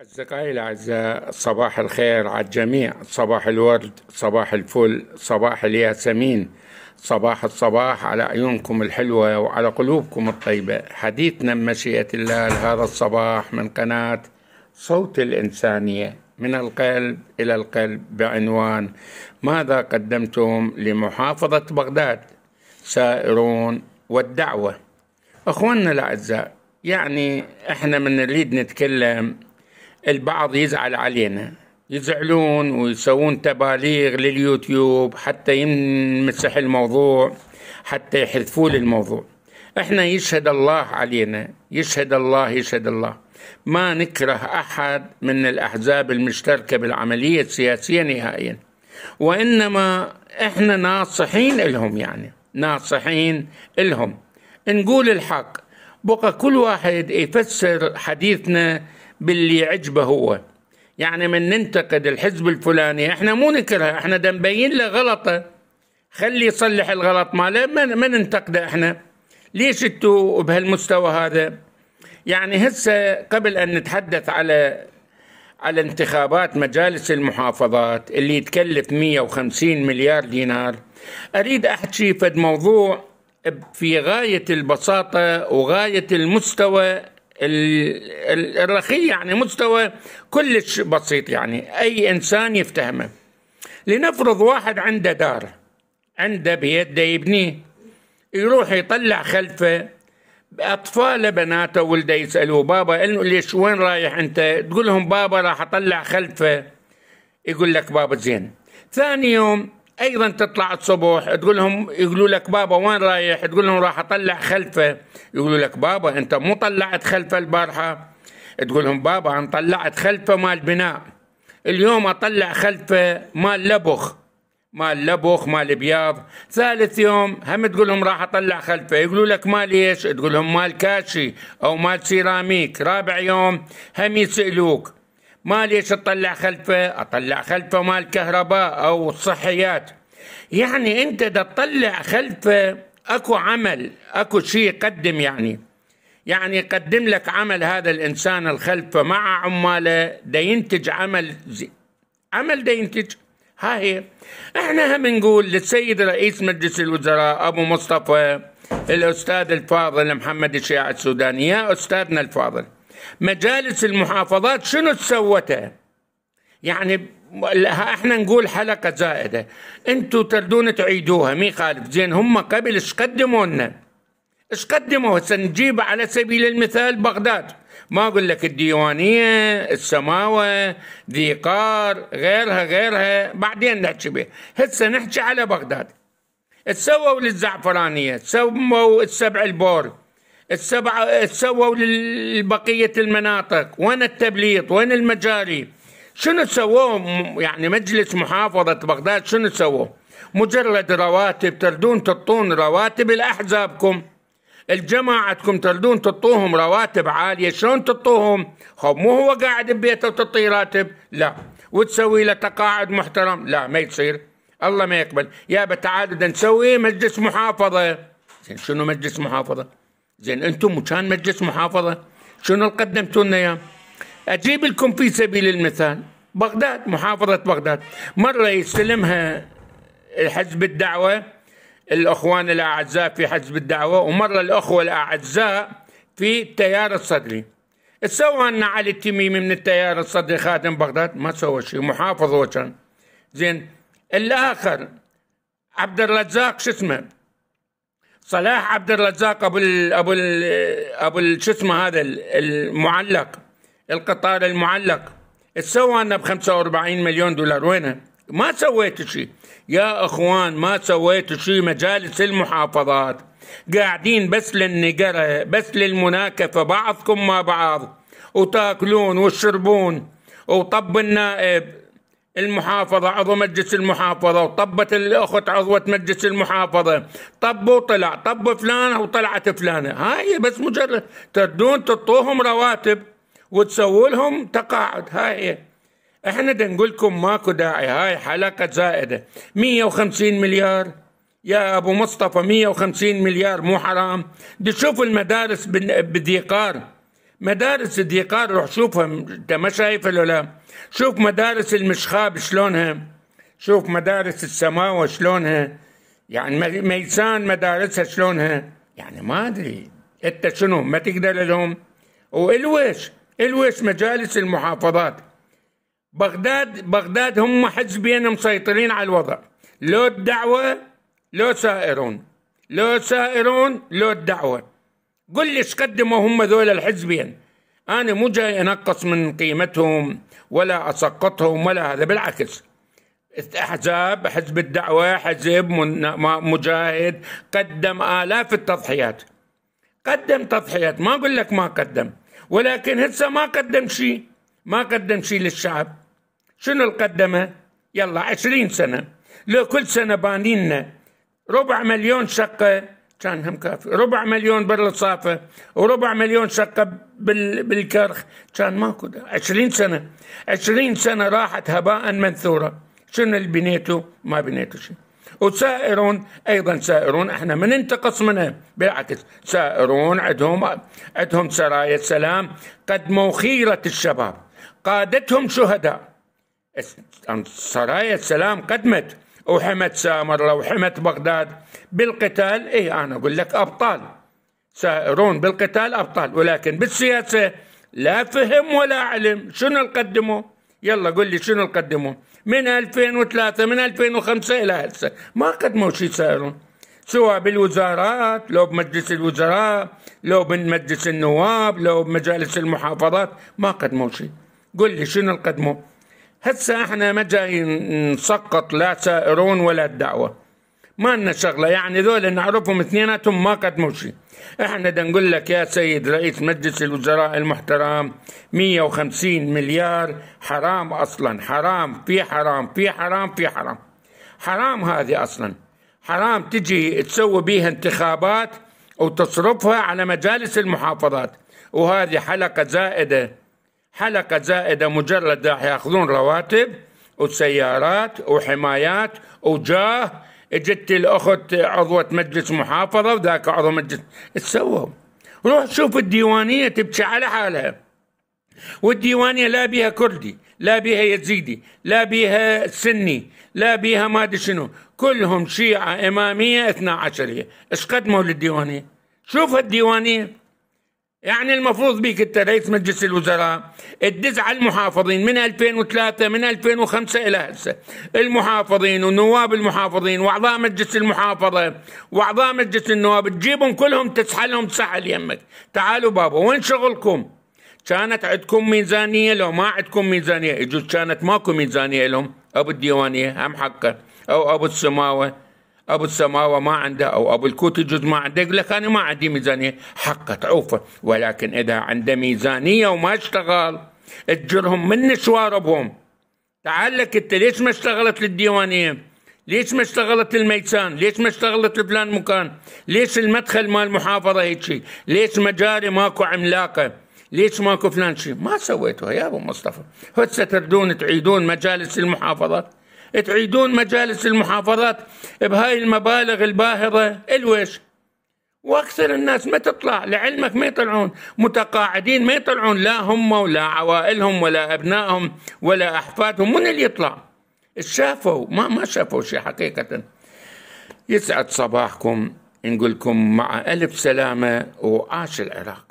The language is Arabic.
أصدقائي الأعزاء صباح الخير على الجميع صباح الورد صباح الفل صباح الياسمين صباح الصباح على عيونكم الحلوة وعلى قلوبكم الطيبة حديثنا بمشيئة الله لهذا الصباح من قناة صوت الإنسانية من القلب إلى القلب بعنوان ماذا قدمتم لمحافظة بغداد سائرون والدعوة أخواننا الأعزاء يعني إحنا من نريد نتكلم البعض يزعل علينا يزعلون ويسوون تباليغ لليوتيوب حتى يمسح الموضوع حتى يحذفوا الموضوع احنا يشهد الله علينا يشهد الله يشهد الله ما نكره احد من الاحزاب المشتركه بالعمليه السياسيه نهائيا وانما احنا ناصحين لهم يعني ناصحين لهم نقول الحق بقى كل واحد يفسر حديثنا باللي يعجبه هو يعني من ننتقد الحزب الفلاني احنا مو نكرهه احنا دا نبين له غلطه خلي يصلح الغلط ماله ما ما ننتقده احنا ليش انتوا بهالمستوى هذا يعني هسه قبل ان نتحدث على على انتخابات مجالس المحافظات اللي تكلف 150 مليار دينار اريد احكي فد موضوع في غايه البساطه وغايه المستوى الرخي يعني مستوى كلش بسيط يعني أي إنسان يفتهمه لنفرض واحد عنده دار عنده بيده يبنيه يروح يطلع خلفه أطفاله بناته ولده يسألوه بابا ليش وين رايح أنت تقول لهم بابا راح أطلع خلفه يقول لك بابا زين ثاني يوم ايضا تطلع الصبح تقول لهم يقولوا لك بابا وين رايح تقول لهم راح اطلع خلفه يقولوا لك بابا انت مو طلعت خلفه البارحه تقول لهم بابا انا طلعت خلفه مال بناء اليوم اطلع خلفه مال لبخ مال لبخ مال بياض ثالث يوم هم تقول لهم راح اطلع خلفه يقولوا لك مال ايش تقول لهم مال كاشي او مال سيراميك رابع يوم هم يسالوك ما ليش اطلع خلفه اطلع خلفه مال كهرباء او صحيات يعني انت دا تطلع خلفه اكو عمل اكو شيء يقدم يعني يعني يقدم لك عمل هذا الانسان الخلفه مع عماله دا ينتج عمل زي عمل دا ينتج ها هي احنا هم نقول للسيد رئيس مجلس الوزراء ابو مصطفى الاستاذ الفاضل محمد الشيع السوداني يا استاذنا الفاضل مجالس المحافظات شنو تسوتها يعني احنا نقول حلقه زائده انتم تردون تعيدوها مي خالف زين هم قبل ايش قدموا لنا ايش قدموا هسه نجيب على سبيل المثال بغداد ما اقول لك الديوانيه السماوه ذي قار غيرها غيرها بعدين نحكي به هسه نحكي على بغداد تسووا للزعفرانيه تسووا السبع البور السبعة تسووا لبقية المناطق وين التبليط وين المجاري شنو سووه يعني مجلس محافظة بغداد شنو سووه مجرد رواتب تردون تطون رواتب الأحزابكم الجماعتكم تردون تطوهم رواتب عالية شلون تطوهم خب مو هو قاعد ببيته وتطي راتب لا وتسوي له تقاعد محترم لا ما يصير الله ما يقبل يا بتعادل نسوي مجلس محافظة شنو مجلس محافظة زين انتم كان مجلس محافظه شنو اللي قدمتوا لنا اياه؟ اجيب لكم في سبيل المثال بغداد محافظه بغداد مره يستلمها حزب الدعوه الاخوان الاعزاء في حزب الدعوه ومره الاخوه الاعزاء في التيار الصدري سوى لنا علي التميمي من التيار الصدري خادم بغداد ما سوى شيء محافظ وكان زين الاخر عبد الرزاق شو اسمه صلاح عبد الرزاق ابو ال ابو ال ابو شو اسمه هذا المعلق القطار المعلق تسوى لنا ب 45 مليون دولار وينه؟ ما سويت شيء يا اخوان ما سويت شيء مجالس المحافظات قاعدين بس للنقرة بس للمناكفة بعضكم مع بعض وتاكلون وتشربون وطب النائب المحافظة عضو مجلس المحافظة وطبت الأخت عضوة مجلس المحافظة طب وطلع طب فلانة وطلعت فلانة هاي بس مجرد تردون تعطوهم رواتب وتسووا لهم تقاعد هاي احنا دا نقول لكم ماكو داعي هاي حلقة زائدة 150 مليار يا ابو مصطفى 150 مليار مو حرام دي شوف المدارس بديقار مدارس الديقار روح شوفها انت ما شايفها ولا شوف مدارس المشخاب شلونها شوف مدارس السماوة شلونها يعني ميسان مدارسها شلونها يعني ما ادري انت شنو ما تقدر لهم والويش الويش مجالس المحافظات بغداد بغداد هم حزبين مسيطرين على الوضع لو الدعوه لو سائرون لو سائرون لو الدعوه قل لي ايش قدموا هم ذول الحزبين انا مو جاي انقص من قيمتهم ولا اسقطهم ولا هذا بالعكس احزاب حزب الدعوه حزب مجاهد قدم الاف التضحيات قدم تضحيات ما اقول لك ما قدم ولكن هسه ما قدم شيء ما قدم شيء للشعب شنو اللي قدمه يلا عشرين سنة لو كل سنة بانينا ربع مليون شقة كان هم كافي ربع مليون برة صافة وربع مليون شقة بالكرخ كان ماكو ده 20 سنة 20 سنة راحت هباء منثورة شنو اللي بنيته ما بنيته شيء وسائرون ايضا سائرون احنا من انتقص منها بالعكس سائرون عندهم عندهم سرايا سلام قدموا خيره الشباب قادتهم شهداء سرايا السلام قدمت وحمت لو وحمت بغداد بالقتال إيه أنا أقول لك أبطال سائرون بالقتال أبطال ولكن بالسياسة لا فهم ولا علم شنو نقدمه يلا قل لي شنو نقدمه من 2003 من 2005 إلى هسه ما قدموا شيء سائرون سواء بالوزارات لو بمجلس الوزراء لو بمجلس النواب لو بمجالس المحافظات ما قدموا شيء قل لي شنو نقدمه هسه احنا ما جاي نسقط لا سائرون ولا الدعوه ما لنا شغله يعني ذول نعرفهم اثنيناتهم ما شيء احنا بدنا نقول لك يا سيد رئيس مجلس الوزراء المحترم 150 مليار حرام اصلا حرام في حرام في حرام في حرام حرام هذه اصلا حرام تجي تسوي بيها انتخابات وتصرفها على مجالس المحافظات وهذه حلقه زائده حلقة زائدة مجردة راح ياخذون رواتب وسيارات وحمايات وجاه اجت الاخت عضوة مجلس محافظة وذاك عضو مجلس تسووا روح شوف الديوانية تبكي على حالها والديوانية لا بيها كردي لا بيها يزيدي لا بيها سني لا بيها ما ادري شنو كلهم شيعة إمامية اثنا عشرية ايش قدموا للديوانية شوف الديوانية يعني المفروض بيك انت رئيس مجلس الوزراء تدز على المحافظين من 2003 من 2005 الى هسه المحافظين ونواب المحافظين واعضاء مجلس المحافظه واعضاء مجلس النواب تجيبهم كلهم تسحلهم سحل يمك تعالوا بابا وين شغلكم؟ كانت عندكم ميزانيه لو ما عندكم ميزانيه يجوز كانت ماكو ميزانيه لهم ابو الديوانيه هم حقه او ابو السماوه ابو السماوه ما عنده او ابو الكوت الجزء ما عنده يقول لك انا ما عندي ميزانيه حقه تعوفه ولكن اذا عنده ميزانيه وما اشتغل اجرهم من شواربهم لك انت ليش ما اشتغلت للديوانيه؟ ليش ما اشتغلت الميسان؟ ليش ما اشتغلت فلان مكان؟ ليش المدخل مال المحافظه هيك شيء؟ ليش مجاري ماكو عملاقه؟ ليش ماكو فلان شيء؟ ما سويتوها يا ابو مصطفى، هسه تردون تعيدون مجالس المحافظه تعيدون مجالس المحافظات بهاي المبالغ الباهظة الويش واكثر الناس ما تطلع لعلمك ما يطلعون متقاعدين ما يطلعون لا هم ولا عوائلهم ولا ابنائهم ولا احفادهم من اللي يطلع شافوا ما ما شافوا شيء حقيقه يسعد صباحكم نقول لكم مع الف سلامه وعاش العراق